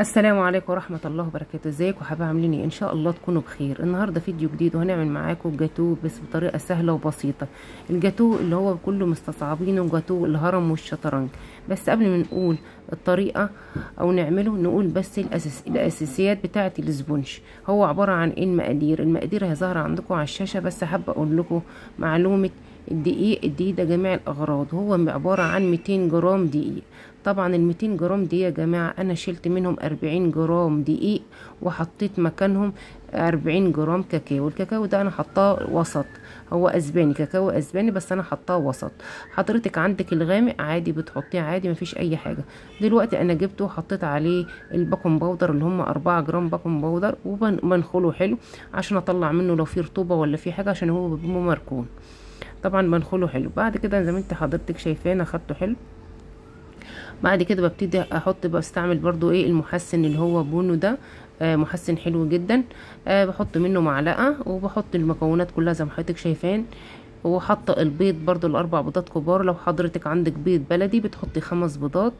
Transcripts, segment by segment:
السلام عليكم ورحمة الله وبركاته ازيكم حبايبي عاملين ايه ان شاء الله تكونوا بخير النهاردة فيديو جديد وهنعمل معاكم جاتو بس بطريقة سهلة وبسيطة الجاتو اللي هو كله مستصعبينه جاتو الهرم والشطرنج بس قبل ما نقول الطريقة او نعمله نقول بس الأساس الاساسيات بتاعة الاسبونش هو عبارة عن ايه المقادير المقادير هيظهر عندكم على الشاشة بس حابة اقول لكم معلومة الدقيق الدقيق ده جميع الاغراض هو عبارة عن 200 جرام دقيق طبعا الميتين جرام دي يا جماعة انا شلت منهم اربعين جرام دقيق وحطيت مكانهم اربعين جرام كاكاو الكاكاو ده انا حطاه وسط هو اسباني كاكاو اسباني بس انا حطاه وسط حضرتك عندك الغامق عادي بتحطيه عادي مفيش اي حاجة دلوقتي انا جبته وحطيت عليه الباكن باودر اللي هم اربعة جرام باكن باودر وبنخله حلو عشان اطلع منه لو في رطوبة ولا في حاجة عشان هو بيبقى مركون طبعا بنخله حلو بعد كده زي ما انت حضرتك شايفاه اخدته خدته حلو بعد كده ببتدي احط بستعمل برضو ايه المحسن اللي هو بونو ده آه محسن حلو جدا آه بحط منه معلقه وبحط المكونات كلها زي ما حضرتك شايفان وحاطه البيض برضو الاربع بيضات كبار لو حضرتك عندك بيض بلدي بتحطي خمس بيضات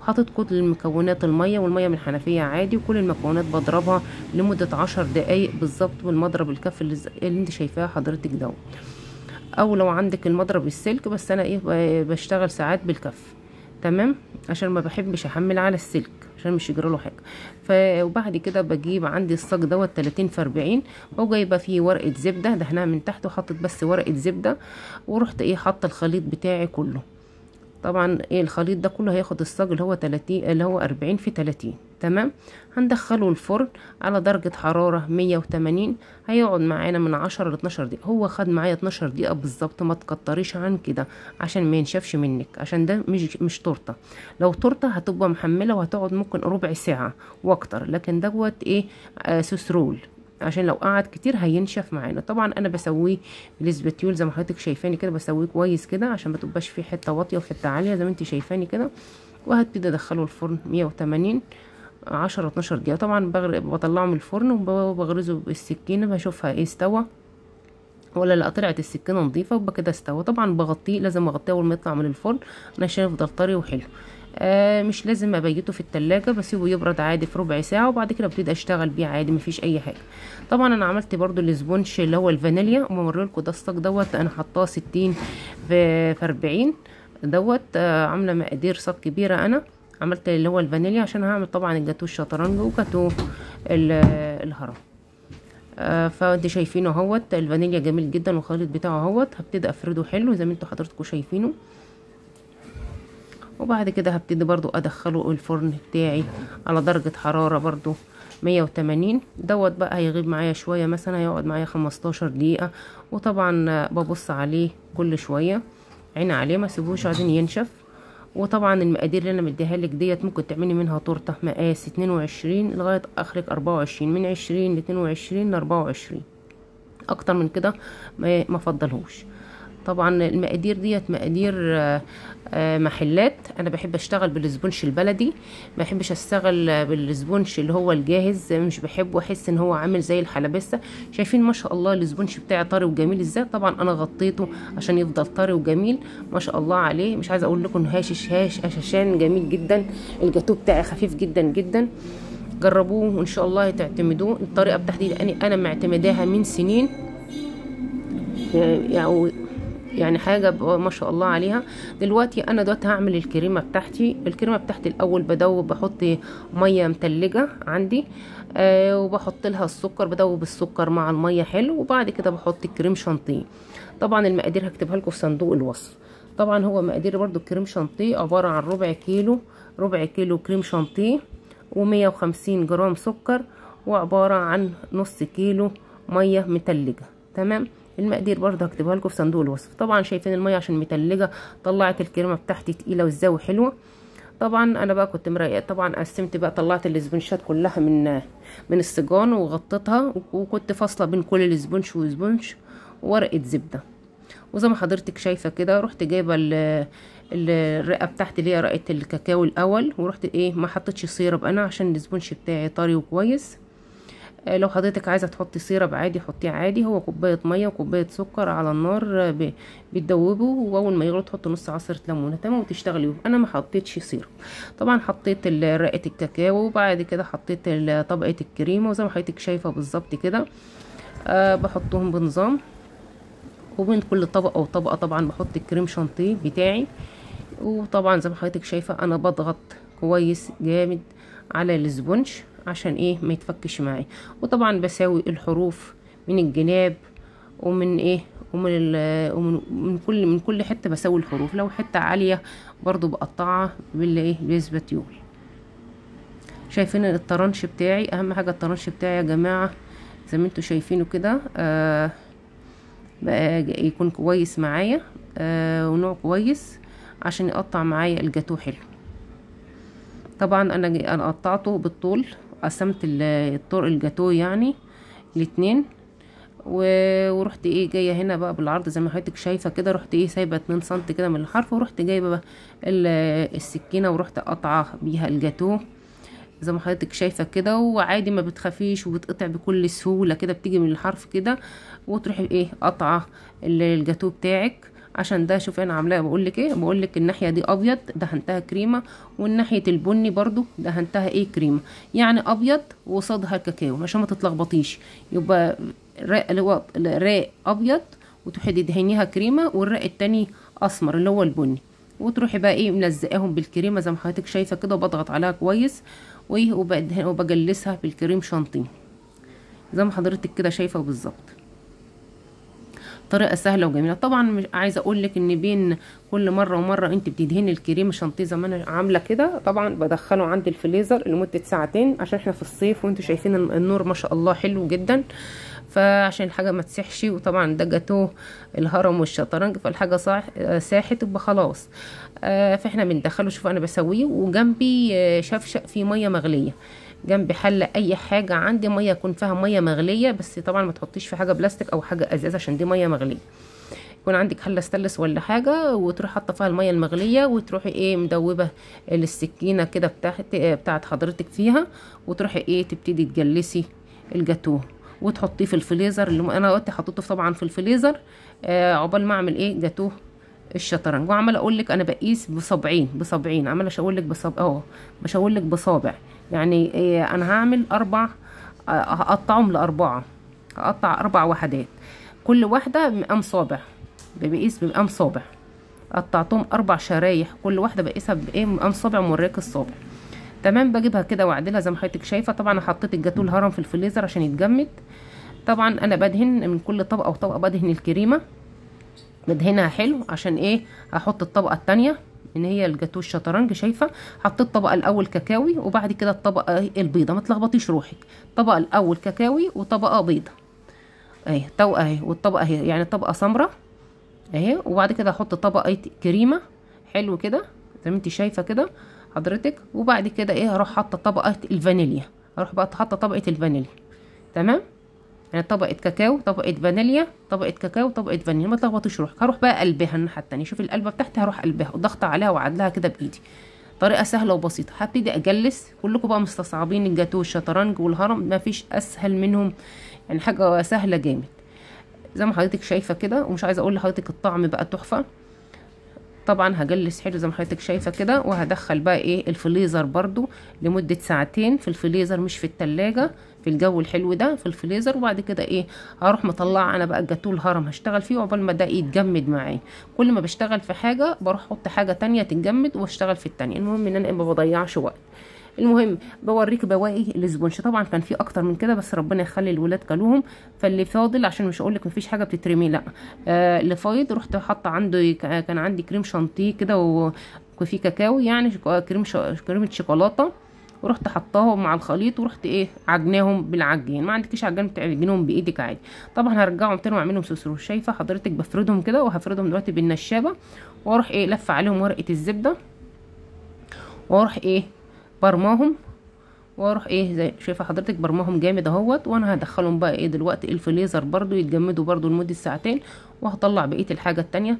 وحاطط كل المكونات الميه والميه من الحنفيه عادي وكل المكونات بضربها لمده عشر دقايق بالظبط بالمضرب الكف اللي, اللي انت شايفاه حضرتك دوت او لو عندك المضرب السلك بس انا ايه بشتغل ساعات بالكف تمام عشان ما بحبش احمل على السلك عشان مش يجرى له حاجه ف وبعد كده بجيب عندي الصاج دوت 30 في 40 وجايبه فيه ورقه زبده دهنها من تحت وحطيت بس ورقه زبده ورحت ايه حاطه الخليط بتاعي كله طبعا ايه الخليط ده كله هياخد الصاج اللي هو 30 اللي هو 40 في 30 تمام هندخله الفرن على درجة حرارة 180 هيقعد معانا من 10 ل 12 دقيقة هو خد معايا 12 دقيقة بالظبط ما تكتريش عن كده عشان ما ينشفش منك عشان ده مش مش تورتة لو تورتة هتبقى محملة وهتقعد ممكن ربع ساعة واكتر لكن دوت ايه آه سوسرول عشان لو قعد كتير هينشف معانا طبعا انا بسويه بنسبه يول زي ما حضرتك شايفاني كده بسويه كويس كده عشان ما تبقاش فيه حته واطيه وحته عاليه زي ما انت شايفاني كده وهبتدي ادخله الفرن 180 10 12 دقيقه طبعا بطلعه من الفرن وبغرزه بالسكينه بشوفها ايه استوى ولا لا طلعت السكينه نظيفه وبقى كده استوى طبعا بغطيه لازم اغطيه اول ما يطلع من الفرن عشان يفضل طري وحلو آه مش لازم ابيته في التلاجة بسيبه يبرد عادي في ربع ساعة وبعد كده ابتدي اشتغل بيه عادي مفيش اي حاجة طبعا انا عملت برضو الاسبونش اللي هو الفانيليا وممر لكم ده الصاج دوت انا حطاه ستين في اربعين دوت آه عاملة مقادير صاج كبيرة انا عملت اللي هو الفانيليا عشان هعمل طبعا الجاتو الشطرنج وجاتو الهرم آه فانت شايفينه اهوت الفانيليا جميل جدا والخليط بتاعه اهوت هبتدي افرده حلو زي ما انتم حضراتكم شايفينه وبعد كده هبتدي برضو ادخله الفرن بتاعي على درجة حرارة برضو 180 دوت بقى هيغيب معايا شوية مثلا هيقعد معايا 15 دقيقة وطبعا ببص عليه كل شوية عين عليه ما سيبوش عايزين ينشف وطبعا المقادير اللي انا مديها لك ديت ممكن تعملي منها تورته مقاس 22 لغايه اخرك 24 من 20 ل 22 ل 24 اكتر من كده ما مفضلهوش طبعا المقادير ديت مقادير آه، آه، محلات انا بحب اشتغل بالزبونش البلدي ما بحبش اشتغل بالزبونش اللي هو الجاهز مش بحبه احس ان هو عامل زي الحلبسه شايفين ما شاء الله الزبونش بتاعي طري وجميل ازاي طبعا انا غطيته عشان يفضل طري وجميل ما شاء الله عليه مش عايزه اقول لكم هاشش هاش عشان جميل جدا الجاتو بتاعي خفيف جدا جدا جربوه وان شاء الله تعتمدوه الطريقه بتاعتي انا معتمداها من سنين يعني يعني حاجة ما شاء الله عليها دلوقتي انا دلوقتي هعمل الكريمة بتاعتي الكريمة بتاعتي الاول بدوب بحط مية متلجة عندي آه وبحط لها السكر بدوب السكر مع المية حلو وبعد كده بحط الكريم شانتيه طبعا المقادير هكتبها لكم في صندوق الوصف طبعا هو مقادير برضو الكريم شانتيه عبارة عن ربع كيلو ربع كيلو كريم شانتيه ومية وخمسين جرام سكر وعبارة عن نص كيلو مية متلجة تمام المقادير برضه هكتبها لكم في صندوق الوصف طبعا شايفين الميه عشان متلجه طلعت الكريمه بتاعتي تقيله والزو وحلوه طبعا انا بقى كنت مريقه طبعا قسمت بقى طلعت الاسبونشات كلها من من السجان وغطيتها وكنت فاصله بين كل الاسبونش واسبونش ورقه زبده وزي ما حضرتك شايفه كده رحت جايبه الرقه بتاعتي اللي هي رقه الكاكاو الاول ورحت ايه ما حطيتش سيرب انا عشان الاسبونش بتاعي طري وكويس آه، لو حضرتك عايزه تحطي سيرب عادي حطيه عادي هو كوبايه ميه وكوبايه سكر على النار آه، بتدوبه واول ما يغلي تحط نص عصره ليمونه تمام وتشتغلي انا ما حطيتش سيرب طبعا حطيت رقه الكاكاو وبعد كده حطيت طبقه الكريمه وزي ما حضرتك شايفه بالظبط كده أه بحطهم بنظام وبين كل طبقه وطبقه طبعا بحط الكريم شانتيه بتاعي وطبعا زي ما حضرتك شايفه انا بضغط كويس جامد على الاسبونج عشان ايه ما يتفكش معي وطبعا بساوي الحروف من الجناب ومن ايه ومن ومن كل من كل حته بساوي الحروف لو حته عاليه برضو بقطعها باللي ايه يول شايفين الطرنش بتاعي اهم حاجه الطرنش بتاعي يا جماعه زي ما انتوا شايفينه كده آه بقى يكون كويس معايا آه ونوع كويس عشان يقطع معايا الجاتوه حلو طبعا انا انا قطعته بالطول قسمت الطرق الجاتو يعني الاتنين ورحت ايه جايه هنا بقى بالعرض زي ما حضرتك شايفه كده رحت ايه سايبه 2 سم كده من الحرف ورحت جايبه بقى السكينه ورحت قاطعه بيها الجاتو زي ما حضرتك شايفه كده وعادي ما بتخافيش وبتقطع بكل سهوله كده بتيجي من الحرف كده وتروحي ايه قطعه الجاتو بتاعك عشان ده شوف انا عاملاه بقول لك ايه بقول لك الناحيه دي ابيض دهنتها كريمه والناحيه البني برضو دهنتها ايه كريمه يعني ابيض وصادها كاكاو عشان ما تتلخبطيش يبقى راق ابيض وتحدي تدهنيها كريمه والراق التاني اسمر اللي هو البني وتروحي بقى ايه ملزقاهم بالكريمه زي ما حضرتك شايفه كده وبضغط عليها كويس وبجلسها بالكريم شانتيه زي ما حضرتك كده شايفه بالظبط طريقه سهله وجميله طبعا عايزه اقول لك ان بين كل مره ومره انت بتدهني الكريم الشنطية زي ما انا عامله كده طبعا بدخله عندي الفليزر لمده ساعتين عشان احنا في الصيف وانتوا شايفين النور ما شاء الله حلو جدا فعشان الحاجه ما تسحش وطبعا ده جاتوه الهرم والشطرنج فالحاجه صاح ساحت يبقى خلاص آه، فاحنا بندخله شوف انا بسويه وجنبي آه، شفشق فيه ميه مغليه جنب حله اي حاجه عندي ميه يكون فيها ميه مغليه بس طبعا ما تحطيش في حاجه بلاستيك او حاجه ازاز عشان دي ميه مغليه يكون عندك حله استلس ولا حاجه وتروحي حاطه فيها الميه المغليه وتروحي ايه مدوبه السكينه كده بتاعت بتاعت حضرتك فيها وتروحي ايه تبتدي تجلسي الجاتوه وتحطيه في الفليزر اللي انا قلت حطيته طبعا في الفليزر آه عقبال ما اعمل ايه جاتوه الشطرنج وعمال اقول لك انا بقيس بصابعين بصابعين عماله اشاور لك بصب اه بشاور لك بصابع يعني إيه, انا هعمل اربع آه, هقطعهم لاربعه هقطع اربع وحدات كل واحده بمقام صابع بقيس بمقام صابع قطعتهم اربع شرايح كل واحده بقيسها بايه مقام صابع موريك الصابع تمام بجيبها كده واعدلها زي ما حضرتك شايفه طبعا انا حطيت الجاتو الهرم في الفليزر عشان يتجمد طبعا انا بدهن من كل طبقه وطبقه بدهن الكريمه بدهنها حلو عشان ايه هحط الطبقه الثانيه ان هي الجاتو الشطرنج شايفه حطيت الطبق الاول كاكاوي وبعد كده الطبقه البيضه ما تلخبطيش روحك الطبق الاول كاكاوي وطبقه بيضه اهي طبقه اهي والطبقه اهي يعني طبقه سمراء اهي وبعد كده احط طبقه كريمه حلو كده زي ما انت شايفه كده حضرتك وبعد كده ايه هروح حاطه طبقه الفانيليا اروح بقى حاطه طبقه الفانيليا تمام يعني طبقه كاكاو طبقه فانيليا طبقه كاكاو طبقه فانيليا ما تلخبطوش روحك هروح بقى قلبها الناحيه التانية شوف القلبه بتاعتي هروح قلبها وضغط عليها وعدلها كده بايدي طريقه سهله وبسيطه هبتدي اجلس كلكم بقى مستصعبين الجاتو والشطرنج والهرم ما فيش اسهل منهم يعني حاجه سهله جامد زي ما حضرتك شايفه كده ومش عايزه اقول لحضرتك الطعم بقى تحفه طبعا هجلس حلو زي ما حضرتك شايفه كده وهدخل بقى ايه الفليزر برضو لمده ساعتين في الفليزر مش في التلاجة في الجو الحلو ده في الفريزر وبعد كده ايه هروح مطلعه انا بقى الجاتوه الهرم هشتغل فيه عقبال ما ده يتجمد معايا كل ما بشتغل في حاجه بروح احط حاجه تانية تتجمد واشتغل في التانية المهم ان انا ما بضيعش وقت المهم بوريك بواقي الاسبونج طبعا كان في اكتر من كده بس ربنا يخلي الولاد كلوهم فاللي فاضل عشان مش هقولك مفيش حاجه بتترمي لا آه اللي فايض رحت حاطه عنده كان عندي كريم شانتيه كده وفي كاكاو يعني كريم شا... كريمه شوكولاته ورحت حطاهم مع الخليط ورحت ايه عجناهم بالعجين يعني ما عندكيش عجان بتعجنهم بايدك عادي طبعا هرجعهم تاني واعملهم سوسو شايفه حضرتك بفردهم كده وهفردهم دلوقتي بالنشابه واروح ايه لفه عليهم ورقه الزبده واروح ايه برماهم واروح ايه زي شايفه حضرتك برماهم جامد اهوت وانا هدخلهم بقى ايه دلوقتي الفليزر برضو يتجمدوا برضو لمده ساعتين وهطلع بقيه الحاجه التانية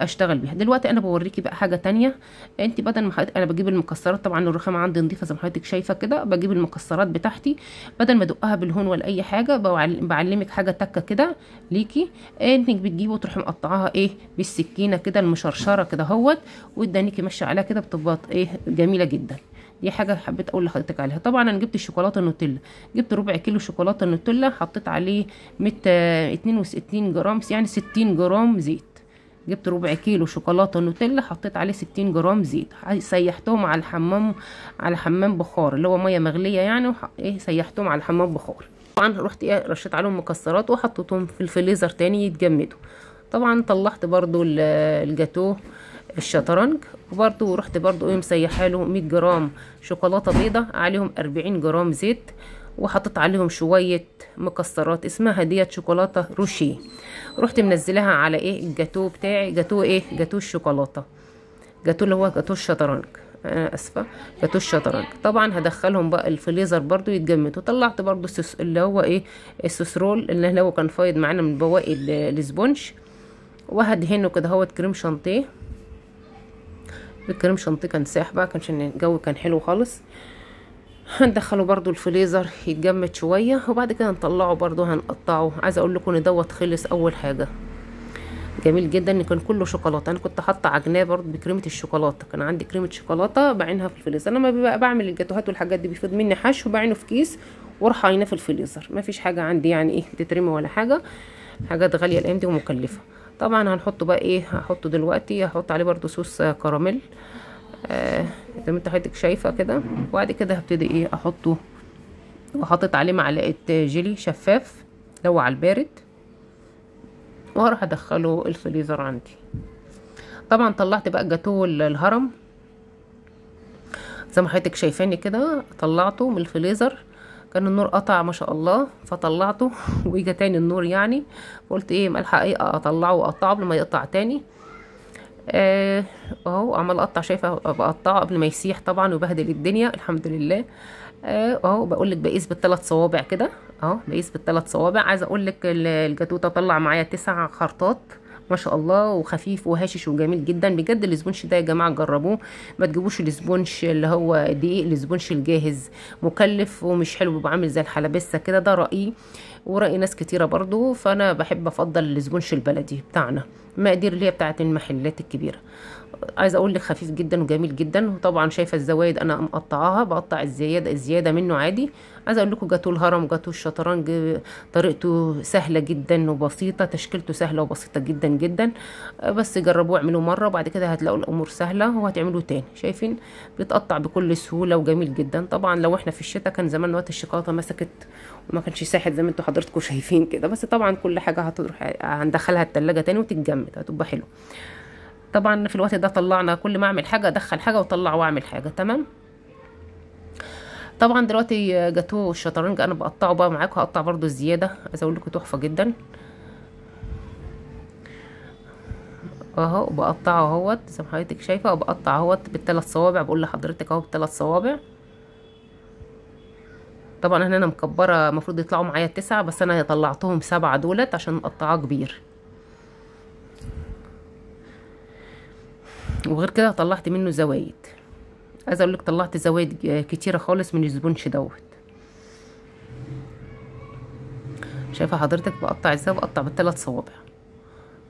اشتغل بيها دلوقتي انا بوريكي بقى حاجه تانية انت بدل ما انا بجيب المكسرات طبعا الرخامه عندي نظيفه زي ما حضرتك شايفه كده بجيب المكسرات بتاعتي بدل ما ادقها بالهون ولا اي حاجه بعلمك حاجه تكه كده ليكي انك بتجيبه وتروحي مقطعاها ايه بالسكينه كده المشرشره كده اهوت وادانيكي ماشيه عليها كده بتبقى ايه جميله جدا دي حاجه حبيت اقول لحضرتك عليها طبعا انا جبت الشوكولاته النوتيلا جبت ربع كيلو شوكولاته النوتيلا حطيت عليه 162 جرام يعني 60 جرام زيت جبت ربع كيلو شوكولاته نوتيلا حطيت عليه ستين جرام زيت سيحتهم على الحمام على حمام بخار اللي هو ميه مغليه يعني وح... ايه سيحتهم على الحمام بخار طبعا رحت ايه رشيت عليهم مكسرات وحطيتهم في الفليزر تاني يتجمدوا طبعا طلعت برضو الجاتوه الشطرنج وبرضو رحت برضو ايه مسيحاله 100 جرام شوكولاته بيضه عليهم 40 جرام زيت وحطيت عليهم شوية مكسرات اسمها ديت شوكولاتة روشيه رحت منزلها على ايه الجاتو بتاعي جاتو ايه جاتو الشوكولاتة جاتو اللي هو جاتو الشطرنج انا آه، اسفة جاتو الشطرنج طبعا هدخلهم بقى الفليزر برضو يتجمد وطلعت برضو السس... اللي هو ايه السسرول اللي هو كان فايض معانا من بواقي الاسبونش وهدهنه كده هو كريم شانتيه الكريم شانتيه كان ساح بقى كانش الجو كان حلو خالص آه هندخله برضو الفليزر يتجمد شوية وبعد كده نطلعه برضو هنقطعه عايزه اقول لكم ان دوت خلص اول حاجة جميل جدا ان كان كله شوكولاته انا كنت حاطه عجناه برضو بكريمه الشوكولاته كان عندي كريمه شوكولاته بعينها في الفليزر انا ما بعمل الجاتوهات والحاجات دي بيفيد مني حشو وبعينه في كيس وارح في الفليزر ما فيش حاجه عندي يعني ايه تترمي ولا حاجه حاجات غاليه الايام دي ومكلفه طبعا هنحطه بقى ايه هحطه دلوقتي هحط عليه برضو صوص كراميل آه، زي ما انت حضرتك شايفه كده وبعد كده هبتدي ايه احطه وحطيت عليه معلقه جيلي شفاف لو على البارد وهروح ادخله الفريزر عندي طبعا طلعت بقى جاتوه الهرم زي ما حضرتك شايفاني كده طلعته من الفريزر كان النور قطع ما شاء الله فطلعته ويجي تاني النور يعني قلت ايه ملحق ايه اطلعه واقطعه قبل ما يقطع تاني آه اهو عمال اقطع شايفه بقطعه قبل ما يسيح طبعا وبهدل الدنيا الحمد لله اهو بقول لك بقيس بالثلاث صوابع كده اهو بقيس بالثلاث صوابع عايزه اقول لك الجاتوه طلع معايا تسع خرطات ما شاء الله وخفيف وهشش وجميل جدا بجد الاسبونش ده يا جماعه جربوه ما تجيبوش الاسبونش اللي هو دقيق الاسبونش الجاهز مكلف ومش حلو بيبقى عامل زي الحلبسه كده ده رايي وراي ناس كتيره برضو فانا بحب افضل الاسبونش البلدي بتاعنا مقادير اللي هي بتاعه المحلات الكبيره عايزه اقول لك خفيف جدا وجميل جدا وطبعا شايفه الزوايد انا مقطعاها بقطع الزياده الزياده منه عادي عايزه اقول لكم جاتوه الهرم جاتوه الشطرنج طريقته سهله جدا وبسيطه تشكيلته سهله وبسيطه جدا جدا بس جربوه اعملوا مره وبعد كده هتلاقوا الامور سهله وهتعملوا تاني شايفين بيتقطع بكل سهوله وجميل جدا طبعا لو احنا في الشتاء كان زمان وقت الشيكاته مسكت وما كانش ساحت زي ما انتوا حضراتكم شايفين كده بس طبعا كل حاجه هتروح هندخلها التلاجة تاني وتتجمد هتبقى حلوه طبعا في الوقت ده طلعنا كل ما اعمل حاجه ادخل حاجه واطلع واعمل حاجه تمام طبعا دلوقتي جاتوه الشطرنج انا بقطعه بقى معاكم هقطع برضو الزياده عايز اقول لكم تحفه جدا اهو بقطعه اهوت زي ما حضرتك شايفه وبقطع اهوت بالثلاث صوابع بقول لحضرتك اهو بالثلاث صوابع طبعا هنا انا مكبره المفروض يطلعوا معايا تسعة بس انا طلعتهم سبعة دولت عشان اقطعها كبير وغير كده طلعت منه زوايد عايزه اقول لك طلعت زوايد آه، كتيره خالص من الزبونش دوت شايفه حضرتك بقطع ازاي بقطع بالثلاث صوابع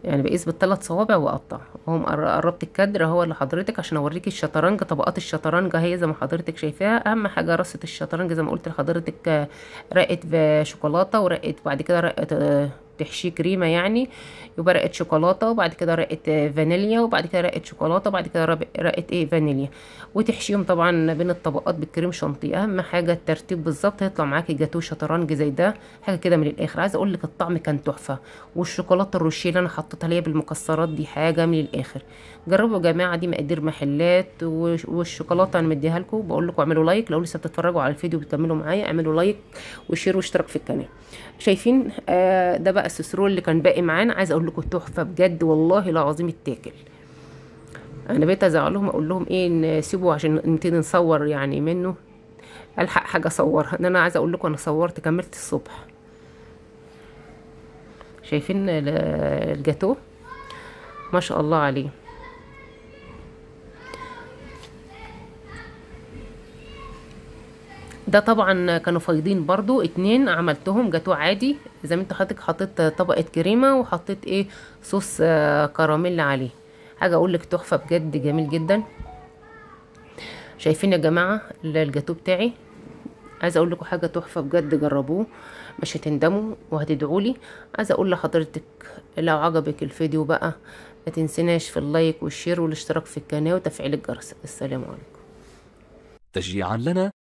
يعني بقيس بالثلاث صوابع واقطع اهو قربت هو اهو لحضرتك عشان اوريك الشطرنج طبقات الشطرنج اهي زي ما حضرتك شايفاها اهم حاجه رصه الشطرنج زي ما قلت لحضرتك آه، رقه شوكولاته ورقه بعد كده رقه آه، بتحشيه كريمه يعني يبقى شوكولاته وبعد كده رقه فانيليا وبعد كده رقه شوكولاته وبعد كده رقه ايه فانيليا وتحشيهم طبعا بين الطبقات بالكريم شانتي اهم حاجه الترتيب بالظبط هيطلع معاكي جاتوه شطرنج زي ده حاجه كده من الاخر عايزه اقول لك الطعم كان تحفه والشوكولاته الروشيه اللي انا حطيتها ليا بالمكسرات دي حاجه من الاخر جربوا يا جماعه دي مقادير محلات والشوكولاته انا مديها لكم بقول لكم اعملوا لايك لو لسه بتتفرجوا على الفيديو بتكملوا معايا اعملوا لايك وشير واشتراك في القناه شايفين آه ده بقى السسرول اللي كان باقي معانا عايزه اقول لكم تحفه بجد والله العظيم اتاكل انا بقيت ازعلهم اقول لهم ايه نسيبه عشان نبتدي نصور يعني منه الحق حاجه اصورها ان انا عايزه اقول لكم انا صورت كملت الصبح شايفين الجاتوه ما شاء الله عليه ده طبعا كانوا فايضين برضو اتنين عملتهم جاتوه عادي زي ما انت حضرتك حطيت طبقه كريمه وحطيت ايه صوص آه، كراميل عليه حاجه اقول لك تحفه بجد جميل جدا شايفين يا جماعه الجاتوه بتاعي عايزه اقول لكم حاجه تحفه بجد جربوه مش هتندموا وهتدعوا لي عايزه اقول لحضرتك لو عجبك الفيديو بقى ما تنسيناش في اللايك والشير والاشتراك في القناه وتفعيل الجرس السلام عليكم تشجيعا لنا